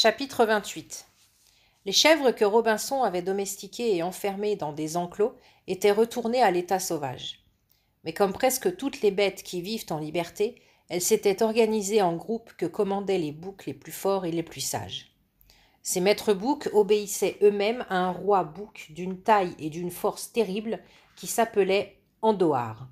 Chapitre 28 Les chèvres que Robinson avait domestiquées et enfermées dans des enclos étaient retournées à l'état sauvage. Mais comme presque toutes les bêtes qui vivent en liberté, elles s'étaient organisées en groupes que commandaient les boucs les plus forts et les plus sages. Ces maîtres boucs obéissaient eux-mêmes à un roi bouc d'une taille et d'une force terrible qui s'appelait Andoar.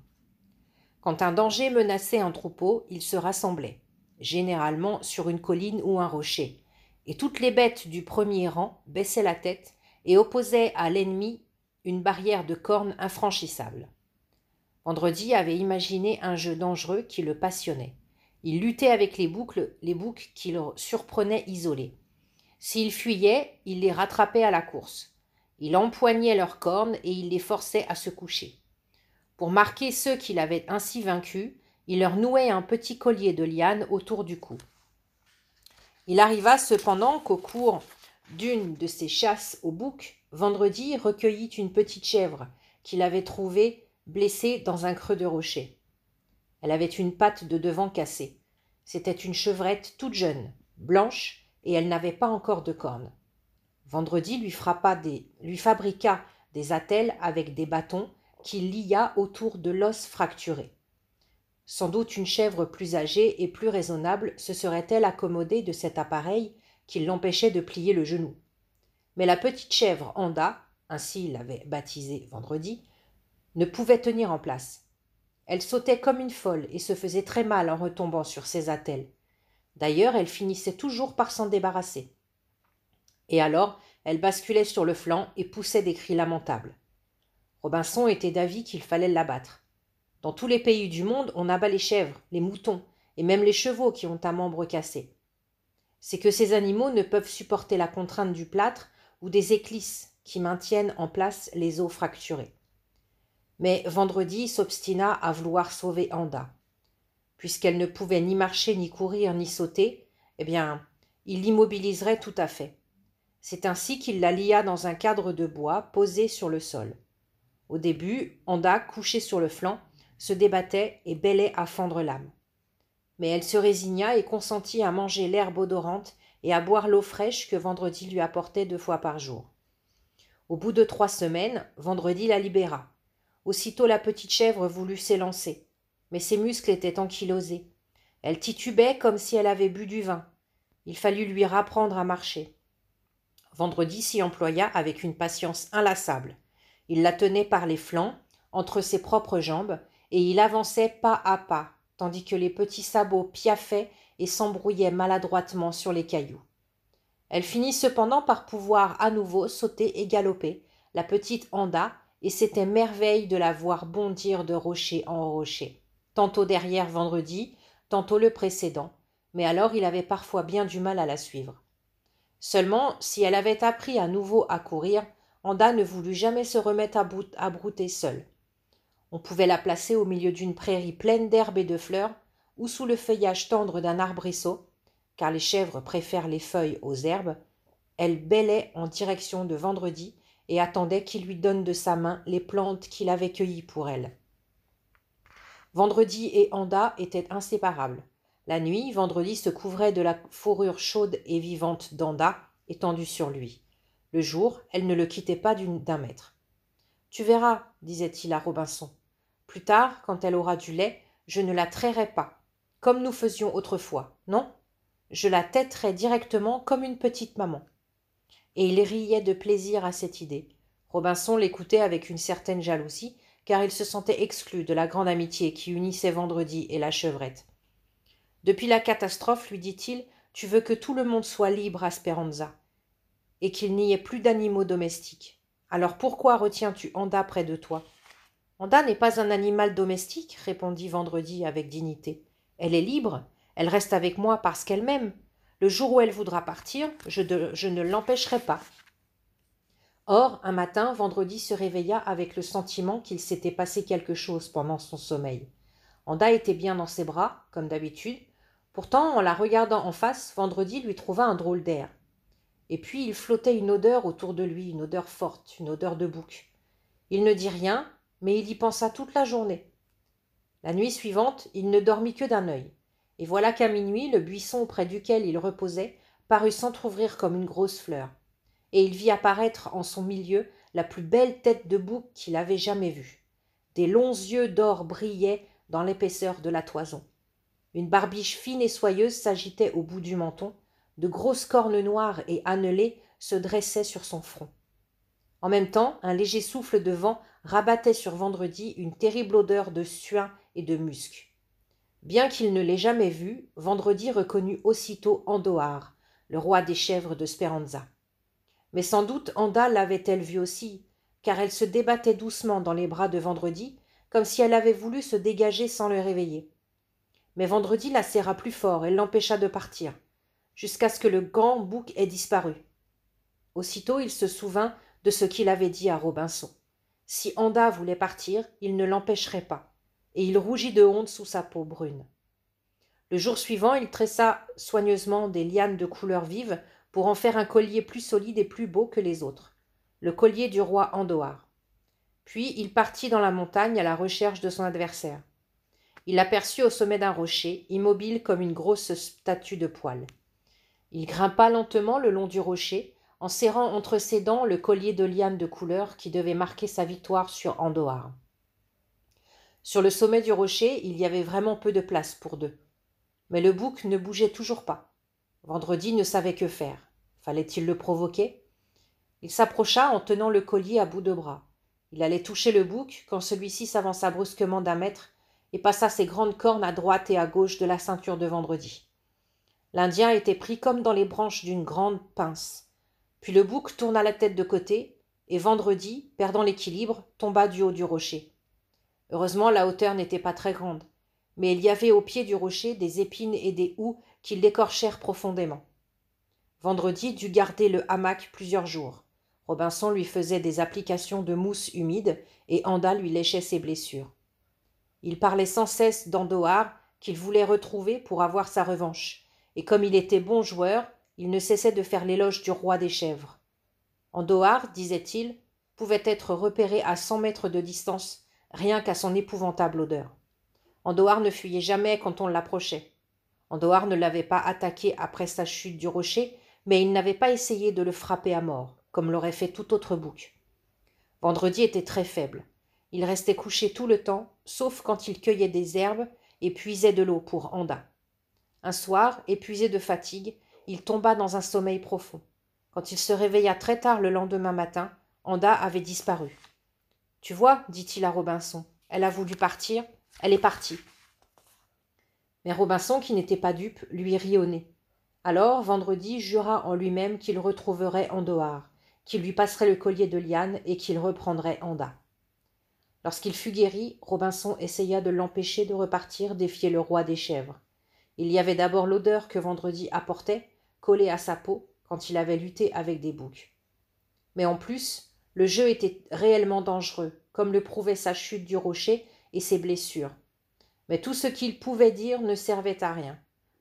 Quand un danger menaçait un troupeau, ils se rassemblaient, généralement sur une colline ou un rocher, et toutes les bêtes du premier rang baissaient la tête et opposaient à l'ennemi une barrière de cornes infranchissable. Vendredi avait imaginé un jeu dangereux qui le passionnait. Il luttait avec les boucles, les boucs qui le surprenaient isolés. S'ils fuyaient, il les rattrapait à la course. Il empoignait leurs cornes et il les forçait à se coucher. Pour marquer ceux qu'il avait ainsi vaincus, il leur nouait un petit collier de liane autour du cou. Il arriva cependant qu'au cours d'une de ses chasses au bouc, vendredi recueillit une petite chèvre qu'il avait trouvée blessée dans un creux de rocher. Elle avait une patte de devant cassée. C'était une chevrette toute jeune, blanche, et elle n'avait pas encore de cornes. Vendredi lui, frappa des, lui fabriqua des attelles avec des bâtons qu'il lia autour de l'os fracturé. Sans doute une chèvre plus âgée et plus raisonnable se serait-elle accommodée de cet appareil qui l'empêchait de plier le genou. Mais la petite chèvre Anda, ainsi il l'avait baptisée vendredi, ne pouvait tenir en place. Elle sautait comme une folle et se faisait très mal en retombant sur ses attelles. D'ailleurs, elle finissait toujours par s'en débarrasser. Et alors, elle basculait sur le flanc et poussait des cris lamentables. Robinson était d'avis qu'il fallait l'abattre. Dans tous les pays du monde, on abat les chèvres, les moutons, et même les chevaux qui ont un membre cassé. C'est que ces animaux ne peuvent supporter la contrainte du plâtre ou des éclisses qui maintiennent en place les os fracturés. Mais vendredi s'obstina à vouloir sauver Anda. Puisqu'elle ne pouvait ni marcher, ni courir, ni sauter, eh bien, il l'immobiliserait tout à fait. C'est ainsi qu'il la lia dans un cadre de bois posé sur le sol. Au début, Anda, couchée sur le flanc, se débattait et bêlait à fendre l'âme. Mais elle se résigna et consentit à manger l'herbe odorante et à boire l'eau fraîche que Vendredi lui apportait deux fois par jour. Au bout de trois semaines, Vendredi la libéra. Aussitôt la petite chèvre voulut s'élancer, mais ses muscles étaient ankylosés. Elle titubait comme si elle avait bu du vin. Il fallut lui rapprendre à marcher. Vendredi s'y employa avec une patience inlassable. Il la tenait par les flancs, entre ses propres jambes, et il avançait pas à pas, tandis que les petits sabots piaffaient et s'embrouillaient maladroitement sur les cailloux. Elle finit cependant par pouvoir à nouveau sauter et galoper, la petite Anda, et c'était merveille de la voir bondir de rocher en rocher, tantôt derrière vendredi, tantôt le précédent, mais alors il avait parfois bien du mal à la suivre. Seulement, si elle avait appris à nouveau à courir, Anda ne voulut jamais se remettre à, à brouter seule. On pouvait la placer au milieu d'une prairie pleine d'herbes et de fleurs, ou sous le feuillage tendre d'un arbrisseau, car les chèvres préfèrent les feuilles aux herbes. Elle bêlait en direction de vendredi et attendait qu'il lui donne de sa main les plantes qu'il avait cueillies pour elle. Vendredi et Anda étaient inséparables. La nuit, Vendredi se couvrait de la fourrure chaude et vivante d'Anda, étendue sur lui. Le jour, elle ne le quittait pas d'un mètre. Tu verras, disait-il à Robinson. Plus tard, quand elle aura du lait, je ne la trairai pas, comme nous faisions autrefois, non Je la têterai directement comme une petite maman. Et il riait de plaisir à cette idée. Robinson l'écoutait avec une certaine jalousie, car il se sentait exclu de la grande amitié qui unissait Vendredi et la chevrette. Depuis la catastrophe, lui dit-il, tu veux que tout le monde soit libre à Speranza, et qu'il n'y ait plus d'animaux domestiques. Alors pourquoi retiens-tu Anda près de toi Anda n'est pas un animal domestique, répondit Vendredi avec dignité. Elle est libre, elle reste avec moi parce qu'elle m'aime. Le jour où elle voudra partir, je, je ne l'empêcherai pas. Or, un matin, Vendredi se réveilla avec le sentiment qu'il s'était passé quelque chose pendant son sommeil. Anda était bien dans ses bras, comme d'habitude. Pourtant, en la regardant en face, Vendredi lui trouva un drôle d'air. Et puis il flottait une odeur autour de lui, une odeur forte, une odeur de bouc. Il ne dit rien, mais il y pensa toute la journée. La nuit suivante, il ne dormit que d'un œil. Et voilà qu'à minuit, le buisson près duquel il reposait parut s'entr'ouvrir comme une grosse fleur, et il vit apparaître en son milieu la plus belle tête de bouc qu'il avait jamais vue. Des longs yeux d'or brillaient dans l'épaisseur de la toison. Une barbiche fine et soyeuse s'agitait au bout du menton, de grosses cornes noires et annelées se dressaient sur son front. En même temps, un léger souffle de vent rabattait sur Vendredi une terrible odeur de suin et de musc. Bien qu'il ne l'ait jamais vu, Vendredi reconnut aussitôt Andohar, le roi des chèvres de Speranza. Mais sans doute Anda l'avait-elle vue aussi, car elle se débattait doucement dans les bras de Vendredi, comme si elle avait voulu se dégager sans le réveiller. Mais Vendredi la serra plus fort et l'empêcha de partir jusqu'à ce que le grand bouc ait disparu. Aussitôt il se souvint de ce qu'il avait dit à Robinson. Si Anda voulait partir, il ne l'empêcherait pas, et il rougit de honte sous sa peau brune. Le jour suivant, il tressa soigneusement des lianes de couleur vive pour en faire un collier plus solide et plus beau que les autres, le collier du roi Andoar. Puis il partit dans la montagne à la recherche de son adversaire. Il l'aperçut au sommet d'un rocher, immobile comme une grosse statue de poil. Il grimpa lentement le long du rocher, en serrant entre ses dents le collier de lianes de couleur qui devait marquer sa victoire sur Andohar. Sur le sommet du rocher, il y avait vraiment peu de place pour deux. Mais le bouc ne bougeait toujours pas. Vendredi ne savait que faire. Fallait-il le provoquer Il s'approcha en tenant le collier à bout de bras. Il allait toucher le bouc quand celui-ci s'avança brusquement d'un mètre et passa ses grandes cornes à droite et à gauche de la ceinture de vendredi l'indien était pris comme dans les branches d'une grande pince puis le bouc tourna la tête de côté et vendredi perdant l'équilibre tomba du haut du rocher heureusement la hauteur n'était pas très grande mais il y avait au pied du rocher des épines et des houes qui l'écorchèrent profondément vendredi dut garder le hamac plusieurs jours robinson lui faisait des applications de mousse humide et anda lui léchait ses blessures il parlait sans cesse d'Andoar, qu'il voulait retrouver pour avoir sa revanche et comme il était bon joueur, il ne cessait de faire l'éloge du roi des chèvres. Andohar, disait-il, pouvait être repéré à cent mètres de distance, rien qu'à son épouvantable odeur. Andoar ne fuyait jamais quand on l'approchait. Andohar ne l'avait pas attaqué après sa chute du rocher, mais il n'avait pas essayé de le frapper à mort, comme l'aurait fait tout autre bouc. Vendredi était très faible. Il restait couché tout le temps, sauf quand il cueillait des herbes et puisait de l'eau pour Anda. Un soir, épuisé de fatigue, il tomba dans un sommeil profond. Quand il se réveilla très tard le lendemain matin, Anda avait disparu. Tu vois, dit-il à Robinson, elle a voulu partir, elle est partie. Mais Robinson, qui n'était pas dupe, lui rit au nez. Alors, vendredi, jura en lui-même qu'il retrouverait Andohar, qu'il lui passerait le collier de liane et qu'il reprendrait Anda. Lorsqu'il fut guéri, Robinson essaya de l'empêcher de repartir défier le roi des chèvres. Il y avait d'abord l'odeur que Vendredi apportait, collée à sa peau, quand il avait lutté avec des boucs. Mais en plus, le jeu était réellement dangereux, comme le prouvait sa chute du rocher et ses blessures. Mais tout ce qu'il pouvait dire ne servait à rien.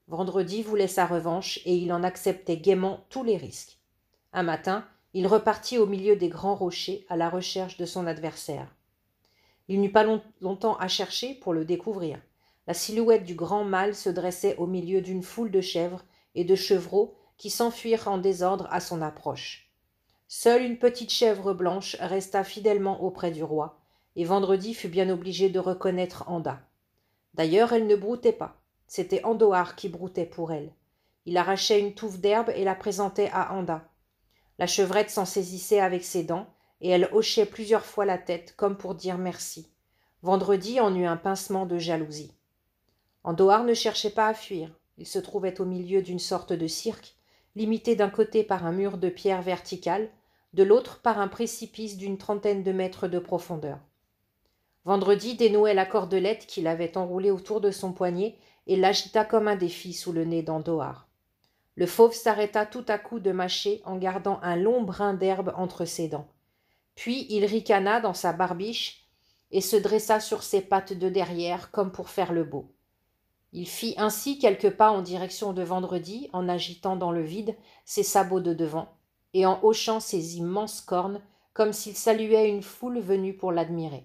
Vendredi voulait sa revanche et il en acceptait gaiement tous les risques. Un matin, il repartit au milieu des grands rochers à la recherche de son adversaire. Il n'eut pas longtemps à chercher pour le découvrir. La silhouette du grand mâle se dressait au milieu d'une foule de chèvres et de chevreaux qui s'enfuirent en désordre à son approche. Seule une petite chèvre blanche resta fidèlement auprès du roi, et Vendredi fut bien obligé de reconnaître Anda. D'ailleurs, elle ne broutait pas. C'était Andoar qui broutait pour elle. Il arrachait une touffe d'herbe et la présentait à Anda. La chevrette s'en saisissait avec ses dents, et elle hochait plusieurs fois la tête comme pour dire merci. Vendredi en eut un pincement de jalousie. Andohar ne cherchait pas à fuir. Il se trouvait au milieu d'une sorte de cirque, limité d'un côté par un mur de pierre verticale, de l'autre par un précipice d'une trentaine de mètres de profondeur. Vendredi dénouait la cordelette qu'il avait enroulée autour de son poignet et l'agita comme un défi sous le nez d'Andohar. Le fauve s'arrêta tout à coup de mâcher en gardant un long brin d'herbe entre ses dents. Puis il ricana dans sa barbiche et se dressa sur ses pattes de derrière comme pour faire le beau. Il fit ainsi quelques pas en direction de vendredi, en agitant dans le vide ses sabots de devant, et en hochant ses immenses cornes, comme s'il saluait une foule venue pour l'admirer.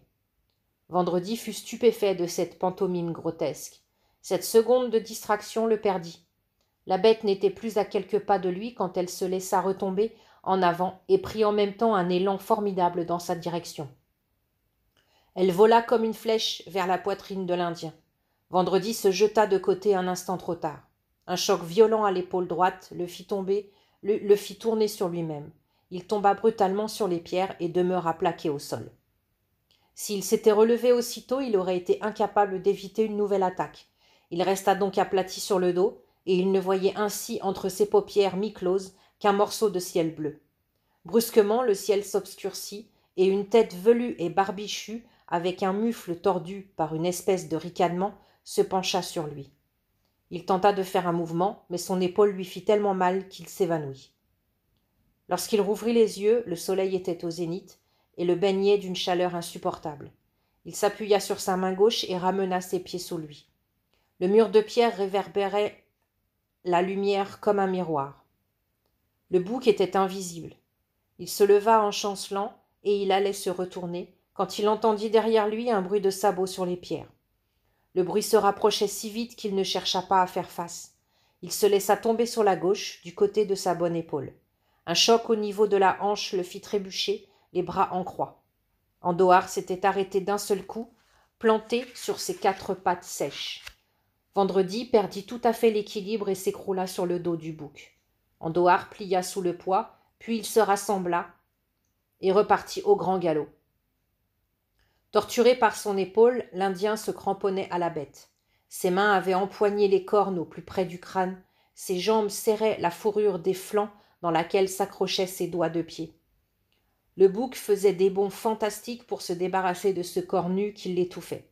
Vendredi fut stupéfait de cette pantomime grotesque. Cette seconde de distraction le perdit. La bête n'était plus à quelques pas de lui quand elle se laissa retomber en avant et prit en même temps un élan formidable dans sa direction. Elle vola comme une flèche vers la poitrine de l'Indien. Vendredi se jeta de côté un instant trop tard. Un choc violent à l'épaule droite le fit tomber, le, fit tourner sur lui-même. Il tomba brutalement sur les pierres et demeura plaqué au sol. S'il s'était relevé aussitôt, il aurait été incapable d'éviter une nouvelle attaque. Il resta donc aplati sur le dos, et il ne voyait ainsi entre ses paupières mi-closes qu'un morceau de ciel bleu. Brusquement, le ciel s'obscurcit, et une tête velue et barbichue, avec un mufle tordu par une espèce de ricanement, se pencha sur lui. Il tenta de faire un mouvement, mais son épaule lui fit tellement mal qu'il s'évanouit. Lorsqu'il rouvrit les yeux, le soleil était au zénith et le baignait d'une chaleur insupportable. Il s'appuya sur sa main gauche et ramena ses pieds sous lui. Le mur de pierre réverbérait la lumière comme un miroir. Le bouc était invisible. Il se leva en chancelant et il allait se retourner quand il entendit derrière lui un bruit de sabots sur les pierres. Le bruit se rapprochait si vite qu'il ne chercha pas à faire face. Il se laissa tomber sur la gauche, du côté de sa bonne épaule. Un choc au niveau de la hanche le fit trébucher, les bras en croix. Andohar s'était arrêté d'un seul coup, planté sur ses quatre pattes sèches. Vendredi perdit tout à fait l'équilibre et s'écroula sur le dos du bouc. Andohar plia sous le poids, puis il se rassembla et repartit au grand galop. Torturé par son épaule, l'Indien se cramponnait à la bête. Ses mains avaient empoigné les cornes au plus près du crâne, ses jambes serraient la fourrure des flancs dans laquelle s'accrochaient ses doigts de pied. Le bouc faisait des bonds fantastiques pour se débarrasser de ce corps nu qui l'étouffait.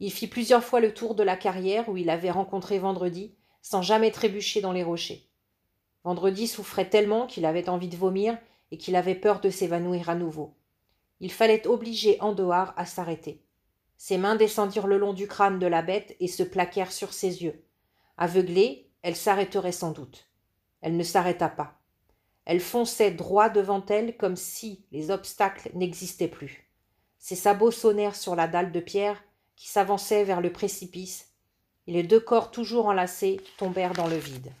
Il fit plusieurs fois le tour de la carrière où il avait rencontré Vendredi, sans jamais trébucher dans les rochers. Vendredi souffrait tellement qu'il avait envie de vomir et qu'il avait peur de s'évanouir à nouveau il fallait obliger Andohar à s'arrêter. Ses mains descendirent le long du crâne de la bête et se plaquèrent sur ses yeux. Aveuglée, elle s'arrêterait sans doute. Elle ne s'arrêta pas. Elle fonçait droit devant elle comme si les obstacles n'existaient plus. Ses sabots sonnèrent sur la dalle de pierre qui s'avançait vers le précipice, et les deux corps toujours enlacés tombèrent dans le vide.